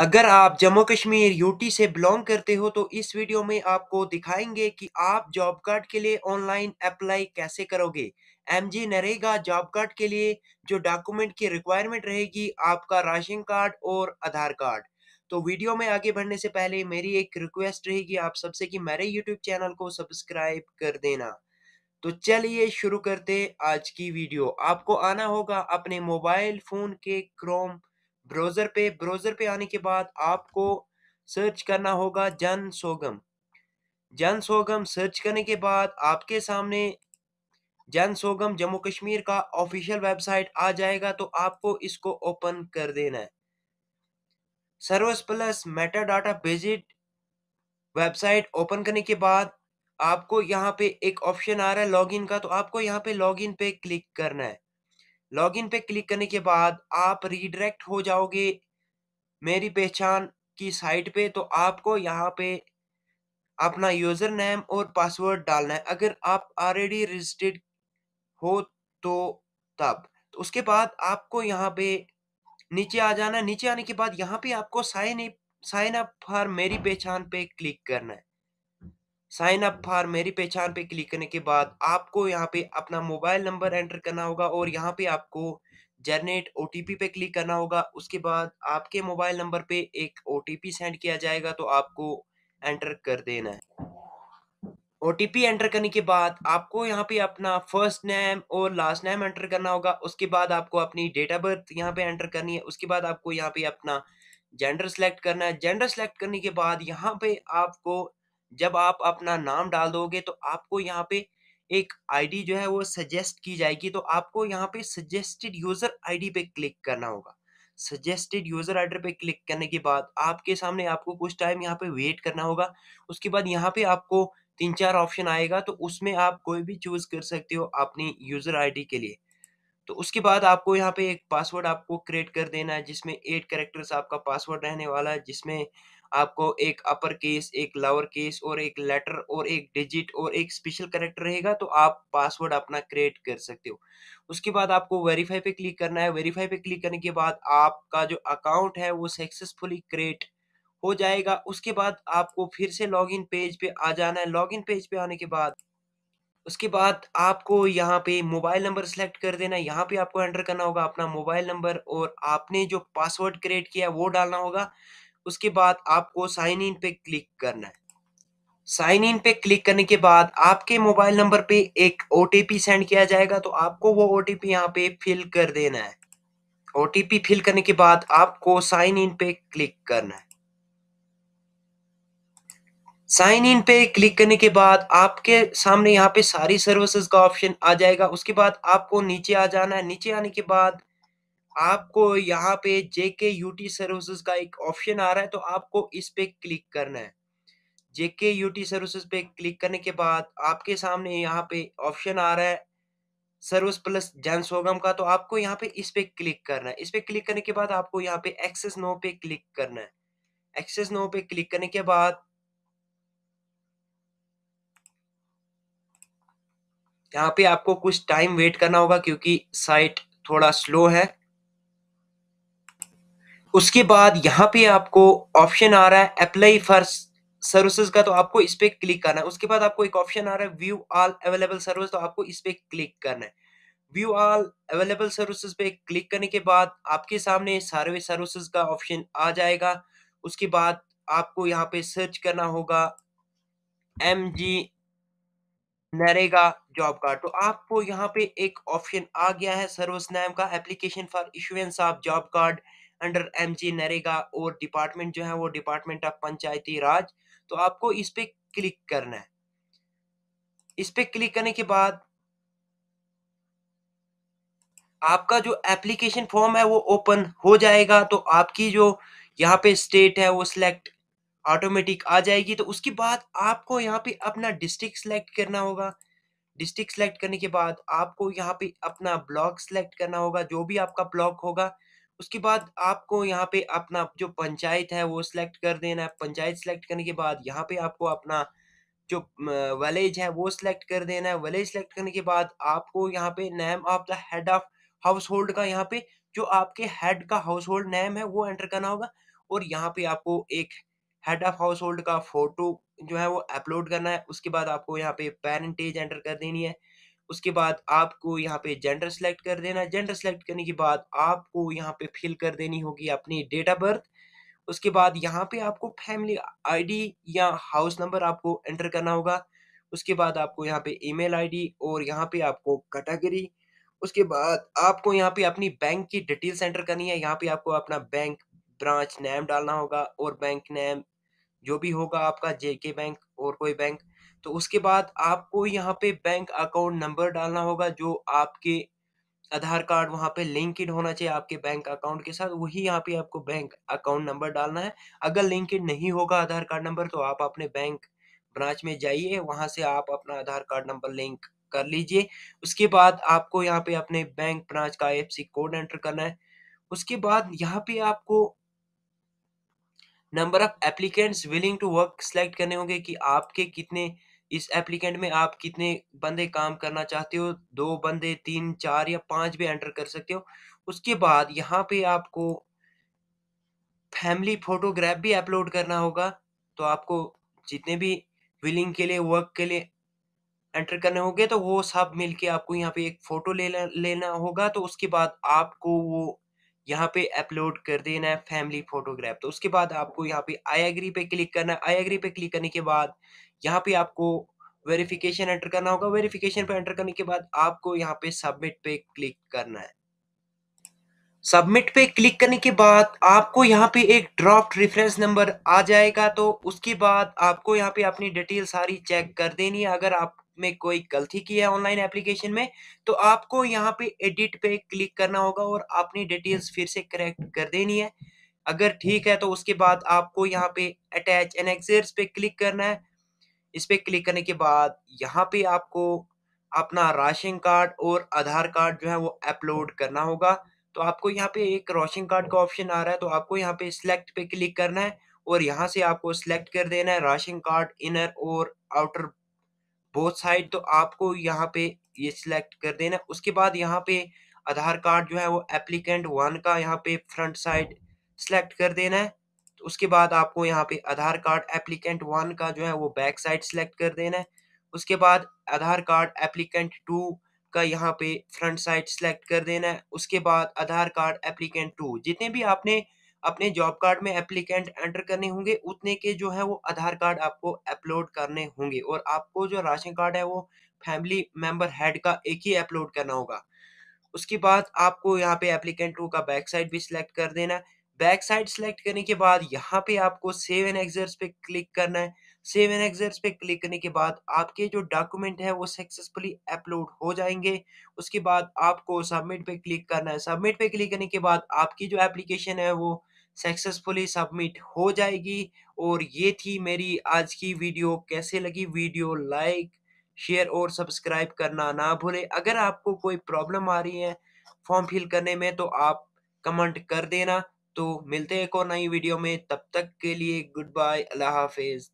अगर आप जम्मू कश्मीर यूटी से बिलोंग करते हो तो इस वीडियो में आपको दिखाएंगे कि आप जॉब कार्ड के लिए ऑनलाइन अप्लाई कैसे करोगे एमजी नरेगा जॉब कार्ड के लिए जो डॉक्यूमेंट की रिक्वायरमेंट रहेगी आपका राशन कार्ड और आधार कार्ड तो वीडियो में आगे बढ़ने से पहले मेरी एक रिक्वेस्ट रहेगी आप सबसे कि मेरे यूट्यूब चैनल को सब्सक्राइब कर देना तो चलिए शुरू करते आज की वीडियो आपको आना होगा अपने मोबाइल फोन के क्रोम ब्राउज़र पे ब्राउज़र पे आने के बाद आपको सर्च करना होगा जन सोगम जन सोगम सर्च करने के बाद आपके सामने जन सोगम जम्मू कश्मीर का ऑफिशियल वेबसाइट आ जाएगा तो आपको इसको ओपन कर देना है services plus meta data based website open करने के बाद आपको यहाँ पे एक ऑप्शन आ रहा है लॉगिन का तो आपको यहाँ पे लॉगिन पे क्लिक करना है लॉगिन पे क्लिक करने के बाद आप रीडायरेक्ट हो जाओगे मेरी पहचान की साइट पे तो आपको यहाँ पे अपना यूज़र नेम और पासवर्ड डालना है अगर आप ऑलरेडी रजिस्टर्ड हो तो तब तो उसके बाद आपको यहाँ पे नीचे आ जाना है नीचे आने के बाद यहाँ पे आपको साइन साइन अप फॉर मेरी पहचान पे क्लिक करना है साइन अप फॉर मेरी पहचान पे क्लिक करने के बाद आपको यहाँ पे अपना मोबाइल नंबर एंटर करना होगा और यहाँ पे आपको जनरेट ओ पे क्लिक करना होगा उसके बाद आपके मोबाइल नंबर पे एक ओ सेंड किया जाएगा तो आपको एंटर कर देना है ओ एंटर करने के बाद आपको यहाँ पे अपना फर्स्ट नेम और लास्ट नेम एंटर करना होगा उसके बाद आपको अपनी डेट ऑफ बर्थ यहाँ पे एंटर करनी है उसके बाद आपको यहाँ पे अपना जेंडर सेलेक्ट करना है जेंडर सेलेक्ट करने के बाद यहाँ पे आपको जब आप अपना नाम डाल दोगे तो आपको यहाँ पे एक आईडी जो है वो सजेस्ट की जाएगी तो आपको यहाँ पे सजेस्टेड यूजर आईडी पे क्लिक करना होगा सजेस्टेड यूजर आईडी पे क्लिक करने के बाद आपके सामने आपको कुछ टाइम यहाँ पे वेट करना होगा उसके बाद यहाँ पे आपको तीन चार ऑप्शन आएगा तो उसमें आप कोई भी चूज कर सकते हो अपनी यूजर आईडी के लिए तो उसके बाद आपको यहाँ पे एक पासवर्ड आपको क्रिएट कर देना है जिसमें एट करेक्टर्स आपका पासवर्ड रहने वाला है जिसमें आपको एक अपर केस एक लोअर केस और एक लेटर और एक डिजिट और एक स्पेशल करेक्टर रहेगा तो आप पासवर्ड अपना क्रिएट कर सकते हो उसके बाद आपको वेरीफाई पे क्लिक करना है वेरीफाई पे क्लिक करने के बाद आपका जो अकाउंट है वो सक्सेसफुली क्रिएट हो जाएगा उसके बाद आपको फिर से लॉगिन पेज पे आ जाना है लॉगिन पेज पे आने के बाद उसके बाद आपको यहाँ पे मोबाइल नंबर सेलेक्ट कर देना है यहाँ पे आपको एंटर करना होगा अपना मोबाइल नंबर और आपने जो पासवर्ड क्रिएट किया है वो डालना होगा उसके बाद आपको साइन इन पे क्लिक करना है साइन इन पे क्लिक करने के बाद आपके मोबाइल नंबर पे एक ओ सेंड किया जाएगा तो आपको वो ओ टी यहाँ पे फिल कर देना है ओ टी पी फिल करने के बाद आपको साइन इन पे क्लिक करना है साइन इन पे क्लिक करने के बाद आपके सामने यहाँ पे सारी सर्विसेज का ऑप्शन आ जाएगा उसके बाद आपको नीचे आ जाना है नीचे आने के बाद आपको यहाँ पे जेके यूटी सर्विसेज का एक ऑप्शन आ रहा है तो आपको इस पे क्लिक करना है जेके यूटी सर्विसेज पे क्लिक करने के बाद आपके सामने यहाँ पे ऑप्शन आ रहा है सर्विस प्लस जैन सोगम का तो आपको यहाँ पे इस पे क्लिक करना है इस पे क्लिक करने के बाद आपको यहाँ पे एक्सेस नो पे क्लिक करना है एक्सेस नो पे क्लिक करने के बाद यहाँ पे आपको कुछ टाइम वेट करना होगा क्योंकि साइट थोड़ा स्लो है उसके बाद यहाँ पे आपको ऑप्शन आ रहा है अप्लाई फॉर सर्विसेज का तो आपको इस पे क्लिक करना है उसके बाद आपको एक ऑप्शन आ रहा है व्यू ऑल अवेलेबल सर्विस तो आपको इस पे क्लिक करना है व्यू ऑल अवेलेबल सर्विसेज पे क्लिक करने के बाद आपके सामने सारे सर्विसेज का ऑप्शन आ जाएगा उसके बाद आपको यहाँ पे सर्च करना होगा M G NREGA job card तो आपको यहाँ पे एक ऑप्शन आ गया है सर्विस नेम का application for issuance of job card under M G NREGA और डिपार्टमेंट जो है वो डिपार्टमेंट ऑफ पंचायती राज तो आपको इस पे क्लिक करना है इस पे क्लिक करने के बाद आपका जो एप्लीकेशन फॉर्म है वो ओपन हो जाएगा तो आपकी जो यहाँ पे स्टेट है वो सिलेक्ट ऑटोमेटिक आ जाएगी तो उसके बाद आपको यहाँ पे अपना डिस्ट्रिक्ट सिलेक्ट करना होगा डिस्ट्रिक्ट सेलेक्ट करने के बाद आपको यहाँ पे अपना ब्लॉक सेलेक्ट करना होगा जो भी आपका ब्लॉक होगा उसके बाद आपको यहाँ पे अपना जो पंचायत है वो सिलेक्ट कर देना है पंचायत सिलेक्ट करने के बाद यहाँ पे आपको अपना जो विलेज है वो सिलेक्ट कर देना है विलेज सिलेक्ट करने के बाद आपको यहाँ पे name of the head of household का यहाँ पे जो आपके हेड का हाउस होल्ड नेम है वो एंटर करना होगा और यहाँ पे आपको एक हेड ऑफ हाउस होल्ड का फोटो जो है वो अपलोड करना है उसके बाद आपको यहाँ पे पेरेंटेज एंटर कर देनी है उसके बाद आपको यहाँ पे जेंडर सेलेक्ट कर देना जेंडर सेलेक्ट करने के बाद आपको यहाँ पे फिल कर देनी होगी अपनी डेट ऑफ बर्थ उसके बाद यहाँ पे आपको फैमिली आईडी या हाउस नंबर आपको एंटर करना होगा उसके बाद आपको यहाँ पे ईमेल आईडी और यहाँ पे आपको कैटेगरी उसके बाद आपको यहाँ पे अपनी बैंक की डिटेल्स एंटर करनी है यहाँ पे आपको अपना बैंक ब्रांच नेम डालना होगा और बैंक नेम जो भी होगा आपका जेके बैंक और कोई बैंक तो उसके बाद आपको यहाँ पे बैंक अकाउंट नंबर डालना होगा जो आपके आधार कार्ड वहाँ पे लिंकड होना चाहिए आपके बैंक अकाउंट के साथ वही यहाँ पे आपको बैंक अकाउंट नंबर डालना है अगर लिंकड नहीं होगा आधार कार्ड नंबर तो आप अपने बैंक ब्रांच में जाइए वहाँ से आप अपना आधार कार्ड नंबर लिंक कर लीजिए उसके बाद आपको यहाँ पे अपने बैंक ब्रांच का एफ कोड एंटर करना है उसके बाद यहाँ पे आपको number of applicants willing to work select करने होंगे कि आपके कितने इस एप्लीकेंट में आप कितने बंदे काम करना चाहते हो दो बंदे तीन चार या पांच भी एंटर कर सकते हो उसके बाद यहाँ पे आपको फैमिली फोटोग्राफ भी अपलोड करना होगा तो आपको जितने भी विलिंग के लिए वर्क के लिए एंटर करने होंगे तो वो सब मिलके आपको यहाँ पे एक फ़ोटो ले लेना होगा तो उसके बाद आपको वो यहाँ पे अपलोड कर देना है फैमिली फोटोग्राफ तो उसके बाद आपको यहाँ पे आई एग्री पे क्लिक करना है आई एग्री पे क्लिक करने के बाद यहाँ पे आपको वेरिफिकेशन एंटर करना होगा वेरिफिकेशन पे एंटर करने के बाद आपको यहाँ पे सबमिट पे क्लिक करना है सबमिट पे क्लिक करने के बाद आपको यहाँ पे एक ड्राफ्ट रेफरेंस नंबर आ जाएगा तो उसके बाद आपको यहाँ पे अपनी डिटेल सारी चेक कर देनी है अगर आप में कोई गलती की है ऑनलाइन एप्लीकेशन में तो आपको यहाँ पे एडिट पे क्लिक करना होगा और अपनी डिटेल्स फिर से करेक्ट कर देनी है अगर ठीक है तो उसके बाद आपको यहाँ पे अटैच एन एक्सर्स पे क्लिक करना है इस पर क्लिक करने के बाद यहाँ पे आपको अपना राशन कार्ड और आधार कार्ड जो है वो अपलोड करना होगा तो आपको यहाँ पे एक राशन कार्ड का ऑप्शन आ रहा है तो आपको यहाँ पे सिलेक्ट पे क्लिक करना है और यहाँ से आपको सिलेक्ट कर देना है राशन कार्ड इनर और आउटर बोथ साइड तो आपको यहाँ पे ये सिलेक्ट कर देना उसके बाद यहाँ पे आधार कार्ड जो है वो एप्लीकेंट वन का यहाँ पे फ्रंट साइड सिलेक्ट कर देना है तो उसके बाद आपको यहाँ पे आधार कार्ड एप्लीकेंट वन का जो है वो बैक साइड सिलेक्ट कर देना है उसके बाद आधार कार्ड एप्लीकेंट टू का यहाँ पे फ्रंट साइड सिलेक्ट कर देना है उसके बाद आधार कार्ड एप्लीकेंट टू जितने भी आपने अपने जॉब कार्ड में एप्लीकेंट एंटर करने होंगे उतने के जो है वो आधार कार्ड आपको अपलोड करने होंगे और आपको जो राशन कार्ड है वो फैमिली मेंबर हेड का एक ही अपलोड करना होगा उसके बाद आपको यहाँ पे एप्लीकेंट का बैक साइड भी सिलेक्ट कर देना है बैक साइड सिलेक्ट करने के बाद यहाँ पे आपको सेव एन एग्जर्स पे क्लिक करना है सेव एन एग्जर्स पे क्लिक करने के बाद आपके जो डॉक्यूमेंट है वो सक्सेसफुली अपलोड हो जाएंगे उसके बाद आपको सबमिट पे क्लिक करना है सबमिट पे क्लिक करने के बाद आपकी जो एप्लीकेशन है वो सक्सेसफुली सबमिट हो जाएगी और ये थी मेरी आज की वीडियो कैसे लगी वीडियो लाइक शेयर और सब्सक्राइब करना ना भूले अगर आपको कोई प्रॉब्लम आ रही है फॉर्म फिल करने में तो आप कमेंट कर देना तो मिलते हैं एक और नई वीडियो में तब तक के लिए गुड बाय अल्लाह हाफिज़